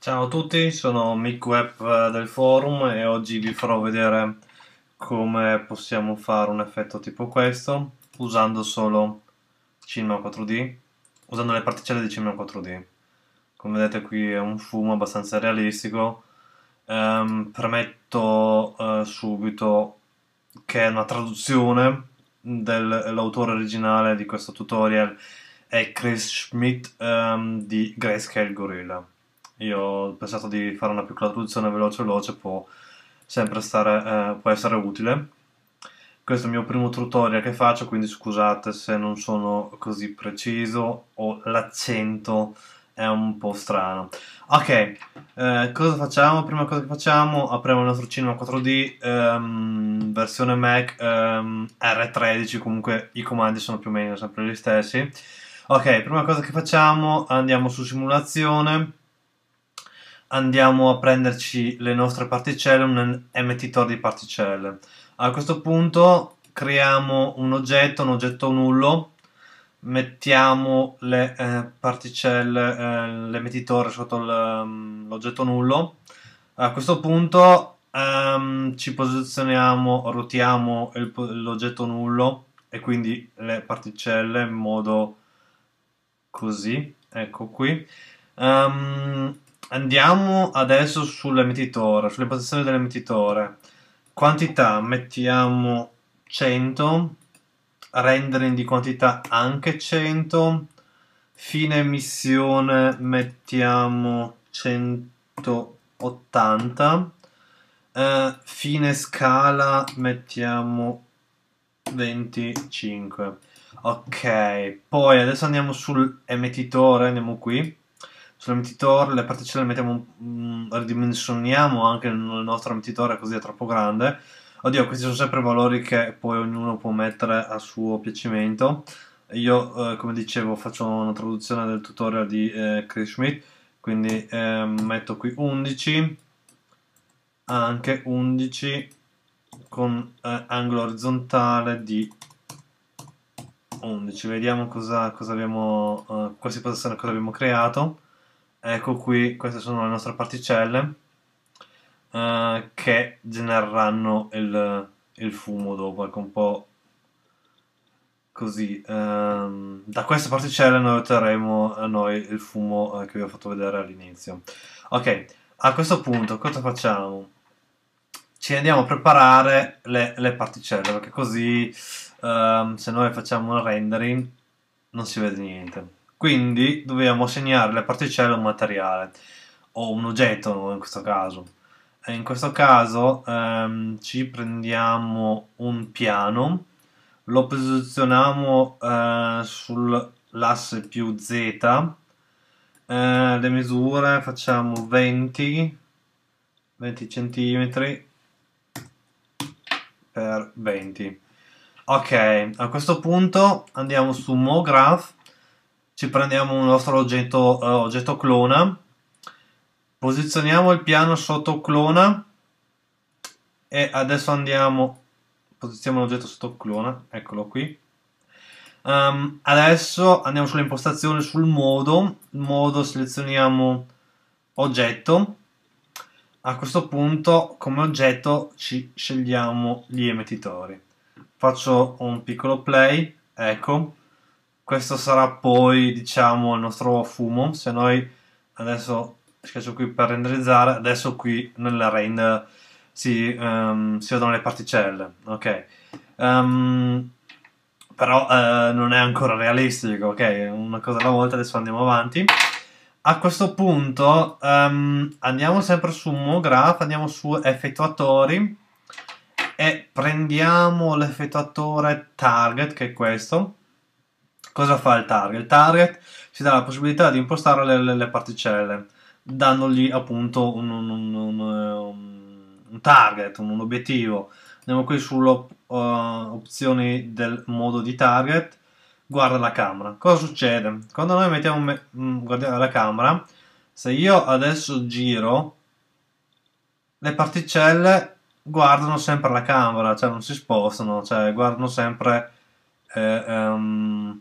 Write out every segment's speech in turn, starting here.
Ciao a tutti, sono Mick Webb eh, del forum e oggi vi farò vedere come possiamo fare un effetto tipo questo usando solo Cinema 4D, usando le particelle di Cinema 4D. Come vedete qui è un fumo abbastanza realistico. Um, ehm, premetto uh, eh, subito che è una traduzione dell'autore originale di questo tutorial è Chris Schmidt um, di Grayscale Gorilla. Io ho pensato di fare una piccola traduzione veloce veloce, può sempre stare, eh, può essere utile. Questo è il mio primo tutorial che faccio, quindi scusate se non sono così preciso o l'accento è un po' strano. Ok, eh, cosa facciamo? Prima cosa che facciamo, apriamo il nostro Cinema 4D, ehm, versione Mac ehm, R13, comunque i comandi sono più o meno sempre gli stessi. Ok, prima cosa che facciamo, andiamo su simulazione, andiamo a prenderci le nostre particelle, un emettitor di particelle. A questo punto creiamo un oggetto, un oggetto nullo, mettiamo le eh, particelle, eh, l'emettitore sotto mm, l'oggetto nullo. A questo punto ehm, ci posizioniamo, rotiamo l'oggetto nullo e quindi le particelle in modo così, ecco qui. Um, Andiamo adesso sull'emettitore, sull'impostazione dell'emettitore. Quantità, mettiamo 100, rendering di quantità anche 100, fine emissione mettiamo 180, eh, fine scala mettiamo 25. Ok, poi adesso andiamo sull'emettitore, andiamo qui sull'emettitore, le particelle le mettiamo, mh, mm, ridimensioniamo anche il nostro emettitore così è troppo grande. Oddio, questi sono sempre valori che poi ognuno può mettere a suo piacimento. Io, eh, come dicevo, faccio una traduzione del tutorial di eh, Chris Schmidt, quindi eh, metto qui 11, anche 11 con eh, angolo orizzontale di 11. Vediamo cosa, cosa abbiamo, eh, quasi posizione cosa abbiamo creato ecco qui queste sono le nostre particelle eh, che genereranno il, il, fumo dopo ecco un po' così ehm, da queste particelle noi otterremo eh, noi il fumo eh, che vi ho fatto vedere all'inizio ok a questo punto cosa facciamo? ci andiamo a preparare le, le particelle perché così ehm, se noi facciamo un rendering non si vede niente quindi dobbiamo assegnare le particelle a un materiale o un oggetto in questo caso. E in questo caso ehm, ci prendiamo un piano, lo posizioniamo eh, sull'asse più Z, eh, le misure facciamo 20, 20 cm per 20. Ok, a questo punto andiamo su MoGraph ci prendiamo un nostro oggetto, uh, oggetto clona, posizioniamo il piano sotto clona e adesso andiamo, posizioniamo l'oggetto sotto clona, eccolo qui. Um, adesso andiamo sulle impostazioni sul modo, il modo selezioniamo oggetto, a questo punto come oggetto ci scegliamo gli emettitori. Faccio un piccolo play, ecco, questo sarà poi, diciamo, il nostro fumo. Se noi adesso schiaccio qui per renderizzare, adesso qui nella render si, um, si vedono le particelle, ok? Um, però uh, non è ancora realistico, ok? Una cosa alla volta, adesso andiamo avanti. A questo punto um, andiamo sempre su Mograph, andiamo su effettuatori e prendiamo l'effettuatore target che è questo Cosa fa il target? Il target ci dà la possibilità di impostare le, le, le particelle, dandogli appunto un, un, un, un target, un, obiettivo. Andiamo qui sulle op, uh, opzioni del modo di target, guarda la camera. Cosa succede? Quando noi mettiamo me mm, guardiamo la camera, se io adesso giro, le particelle guardano sempre la camera, cioè non si spostano, cioè guardano sempre eh, um,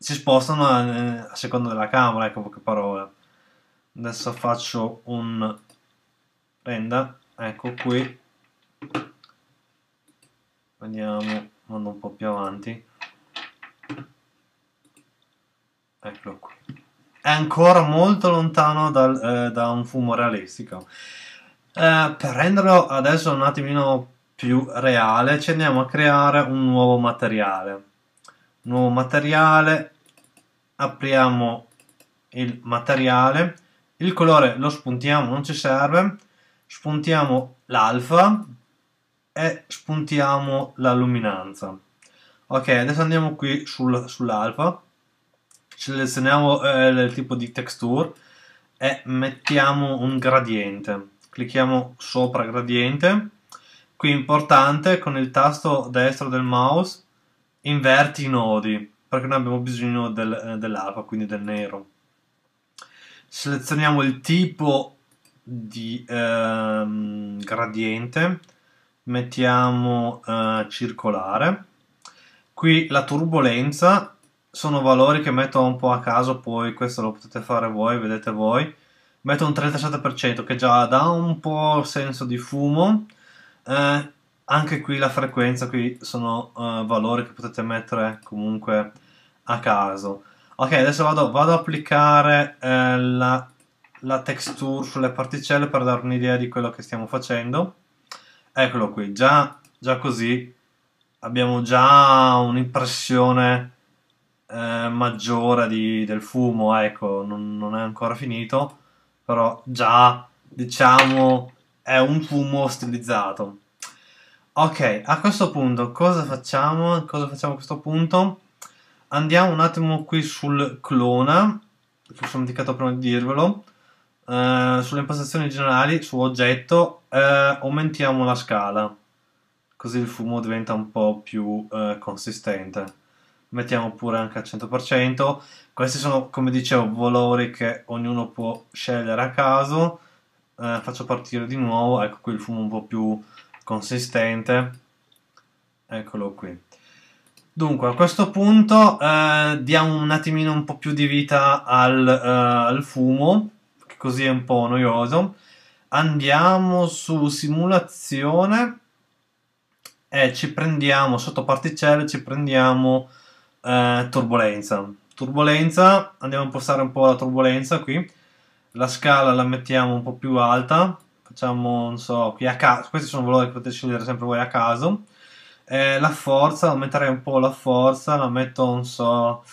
si spostano a, a seconda della camera, ecco poche parole. Adesso faccio un renda, ecco qui. Vediamo, mando un po' più avanti. Eccolo qui. È ancora molto lontano dal, eh, da un fumo realistico. Eh, per renderlo adesso un attimino più reale, ci andiamo a creare un nuovo materiale nuovo materiale apriamo il materiale il colore lo spuntiamo non ci serve spuntiamo l'alfa e spuntiamo la luminanza ok adesso andiamo qui sul, sull'alfa selezioniamo eh, il tipo di texture e mettiamo un gradiente clicchiamo sopra gradiente qui importante con il tasto destro del mouse inverti i nodi perché noi abbiamo bisogno del, eh, dell'alfa, quindi del nero. Selezioniamo il tipo di ehm, gradiente, mettiamo eh, circolare. Qui la turbolenza sono valori che metto un po' a caso, poi questo lo potete fare voi, vedete voi. Metto un 37% che già dà un po' senso di fumo. Eh, anche qui la frequenza qui sono uh, valori che potete mettere comunque a caso ok adesso vado, vado a applicare eh, la, la texture sulle particelle per dare un'idea di quello che stiamo facendo eccolo qui già, già così abbiamo già un'impressione eh, maggiore di, del fumo ecco non, non è ancora finito però già diciamo è un fumo stilizzato Ok, a questo punto cosa facciamo? Cosa facciamo a questo punto? Andiamo un attimo qui sul clona, che sono indicato prima di dirvelo, eh, sulle impostazioni generali, su oggetto, eh, aumentiamo la scala, così il fumo diventa un po' più eh, consistente. Mettiamo pure anche al 100%, questi sono come dicevo valori che ognuno può scegliere a caso, eh, faccio partire di nuovo, ecco qui il fumo un po' più consistente. Eccolo qui. Dunque, a questo punto eh, diamo un attimino un po' più di vita al, eh, al fumo, che così è un po' noioso. Andiamo su simulazione e ci prendiamo sotto particelle, ci prendiamo eh, turbolenza. Turbolenza, andiamo a impostare un po' la turbolenza qui. La scala la mettiamo un po' più alta, facciamo, non so, qui a caso, questi sono valori che potete scegliere sempre voi a caso. Eh, la forza, aumenterei un po' la forza, la metto, non so,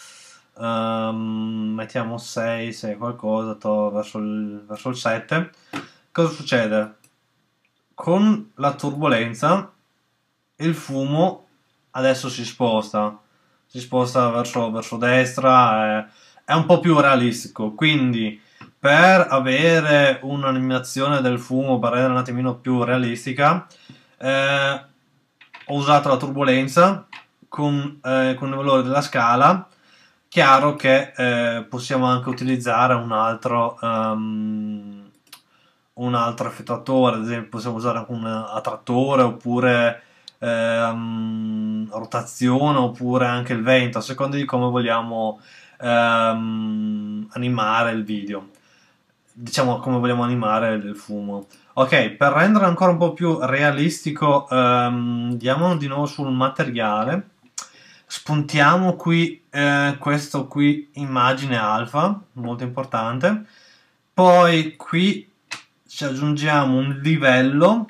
um, mettiamo 6, 6 qualcosa, verso il, verso il 7. Cosa succede? Con la turbolenza il fumo adesso si sposta, si sposta verso, verso destra, eh, è un po' più realistico, quindi per avere un'animazione del fumo parere un attimino più realistica eh, ho usato la turbolenza con, eh, con il valore della scala chiaro che eh, possiamo anche utilizzare un altro um, un altro effettuatore ad esempio possiamo usare un attrattore oppure ehm, rotazione oppure anche il vento a seconda di come vogliamo ehm, animare il video diciamo come vogliamo animare il fumo. Ok, per rendere ancora un po' più realistico, ehm, andiamo di nuovo sul materiale. Spuntiamo qui eh, questo qui immagine alfa, molto importante. Poi qui ci aggiungiamo un livello,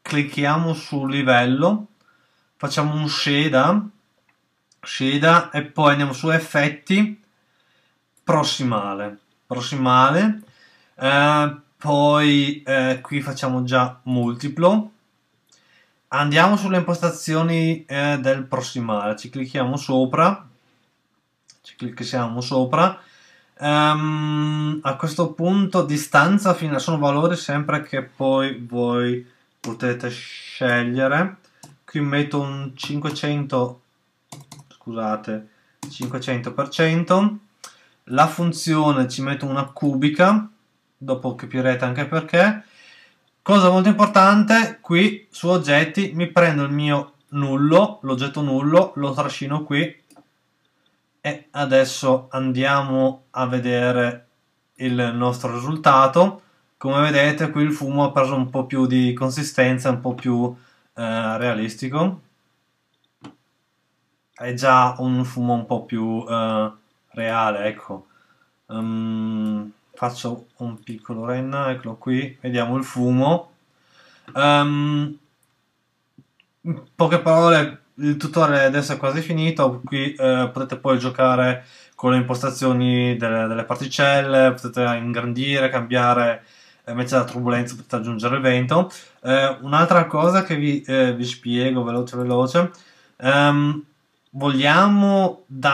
clicchiamo sul livello, facciamo un sheda, sheda e poi andiamo su effetti, prossimale, prossimale eh, poi uh, qui facciamo già multiplo. Andiamo sulle impostazioni uh, del prossimale, ci clicchiamo sopra, ci clicchiamo sopra. Um, a questo punto distanza fino a sono valori sempre che poi voi potete scegliere. Qui metto un 500, scusate, 500%. La funzione ci metto una cubica dopo capirete anche perché. Cosa molto importante, qui su oggetti mi prendo il mio nullo, l'oggetto nullo, lo trascino qui e adesso andiamo a vedere il nostro risultato. Come vedete qui il fumo ha preso un po' più di consistenza, un po' più eh, realistico. È già un fumo un po' più eh, reale, ecco. Um, faccio un piccolo renna, eccolo qui, vediamo il fumo. Um, in poche parole, il tutorial adesso è quasi finito, qui eh, potete poi giocare con le impostazioni delle, delle particelle, potete ingrandire, cambiare, eh, mettere la turbolenza, potete aggiungere il vento. Eh, un'altra cosa che vi, eh, vi, spiego veloce veloce, um, vogliamo dare